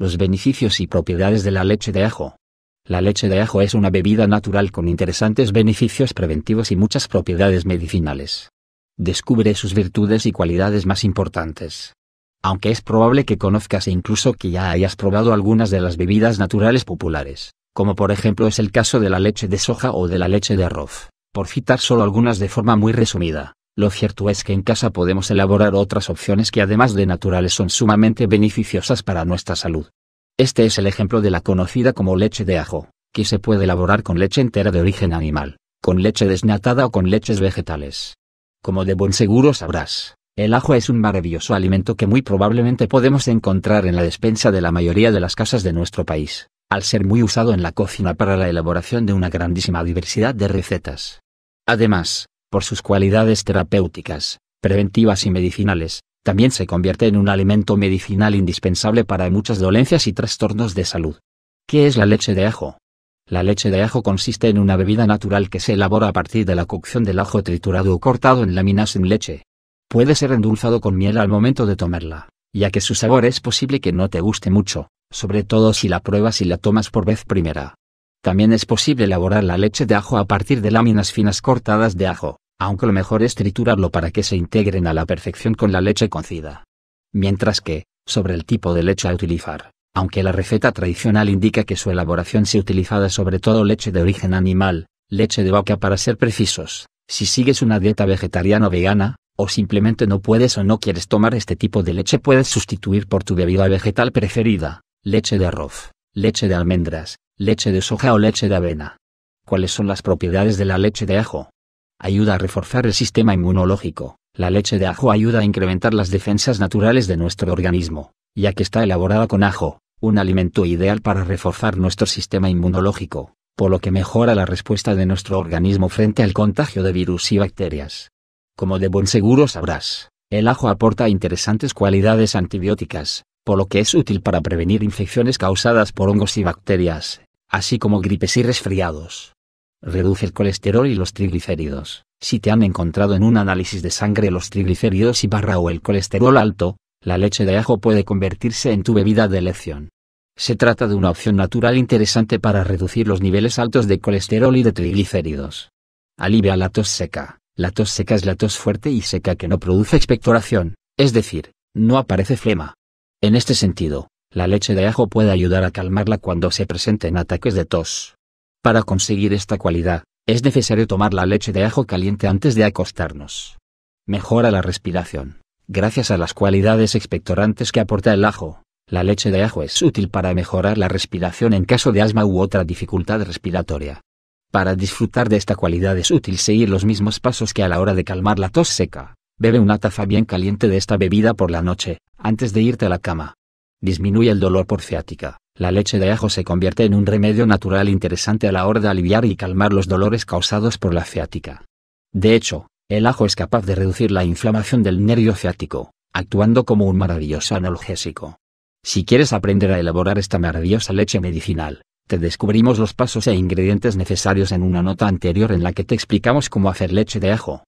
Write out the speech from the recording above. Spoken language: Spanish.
Los beneficios y propiedades de la leche de ajo. La leche de ajo es una bebida natural con interesantes beneficios preventivos y muchas propiedades medicinales. Descubre sus virtudes y cualidades más importantes. Aunque es probable que conozcas e incluso que ya hayas probado algunas de las bebidas naturales populares, como por ejemplo es el caso de la leche de soja o de la leche de arroz, por citar solo algunas de forma muy resumida. Lo cierto es que en casa podemos elaborar otras opciones que además de naturales son sumamente beneficiosas para nuestra salud. Este es el ejemplo de la conocida como leche de ajo, que se puede elaborar con leche entera de origen animal, con leche desnatada o con leches vegetales. Como de buen seguro sabrás, el ajo es un maravilloso alimento que muy probablemente podemos encontrar en la despensa de la mayoría de las casas de nuestro país, al ser muy usado en la cocina para la elaboración de una grandísima diversidad de recetas. Además, por sus cualidades terapéuticas, preventivas y medicinales, también se convierte en un alimento medicinal indispensable para muchas dolencias y trastornos de salud. ¿Qué es la leche de ajo? La leche de ajo consiste en una bebida natural que se elabora a partir de la cocción del ajo triturado o cortado en láminas en leche. Puede ser endulzado con miel al momento de tomarla, ya que su sabor es posible que no te guste mucho, sobre todo si la pruebas y la tomas por vez primera. También es posible elaborar la leche de ajo a partir de láminas finas cortadas de ajo, aunque lo mejor es triturarlo para que se integren a la perfección con la leche cocida. Mientras que, sobre el tipo de leche a utilizar, aunque la receta tradicional indica que su elaboración se utilizada sobre todo leche de origen animal, leche de vaca para ser precisos, si sigues una dieta vegetariana o vegana, o simplemente no puedes o no quieres tomar este tipo de leche puedes sustituir por tu bebida vegetal preferida, leche de arroz, leche de almendras, leche de soja o leche de avena. ¿Cuáles son las propiedades de la leche de ajo? Ayuda a reforzar el sistema inmunológico. La leche de ajo ayuda a incrementar las defensas naturales de nuestro organismo, ya que está elaborada con ajo, un alimento ideal para reforzar nuestro sistema inmunológico, por lo que mejora la respuesta de nuestro organismo frente al contagio de virus y bacterias. Como de buen seguro sabrás, el ajo aporta interesantes cualidades antibióticas, por lo que es útil para prevenir infecciones causadas por hongos y bacterias, así como gripes y resfriados. Reduce el colesterol y los triglicéridos. Si te han encontrado en un análisis de sangre los triglicéridos y barra o el colesterol alto, la leche de ajo puede convertirse en tu bebida de elección. Se trata de una opción natural interesante para reducir los niveles altos de colesterol y de triglicéridos. Alivia la tos seca. La tos seca es la tos fuerte y seca que no produce expectoración, es decir, no aparece flema. En este sentido, la leche de ajo puede ayudar a calmarla cuando se presenten ataques de tos. Para conseguir esta cualidad, es necesario tomar la leche de ajo caliente antes de acostarnos. Mejora la respiración. Gracias a las cualidades expectorantes que aporta el ajo, la leche de ajo es útil para mejorar la respiración en caso de asma u otra dificultad respiratoria. Para disfrutar de esta cualidad es útil seguir los mismos pasos que a la hora de calmar la tos seca. Bebe una taza bien caliente de esta bebida por la noche, antes de irte a la cama. Disminuye el dolor por ciática. La leche de ajo se convierte en un remedio natural interesante a la hora de aliviar y calmar los dolores causados por la ciática. De hecho, el ajo es capaz de reducir la inflamación del nervio ciático, actuando como un maravilloso analgésico. Si quieres aprender a elaborar esta maravillosa leche medicinal, te descubrimos los pasos e ingredientes necesarios en una nota anterior en la que te explicamos cómo hacer leche de ajo.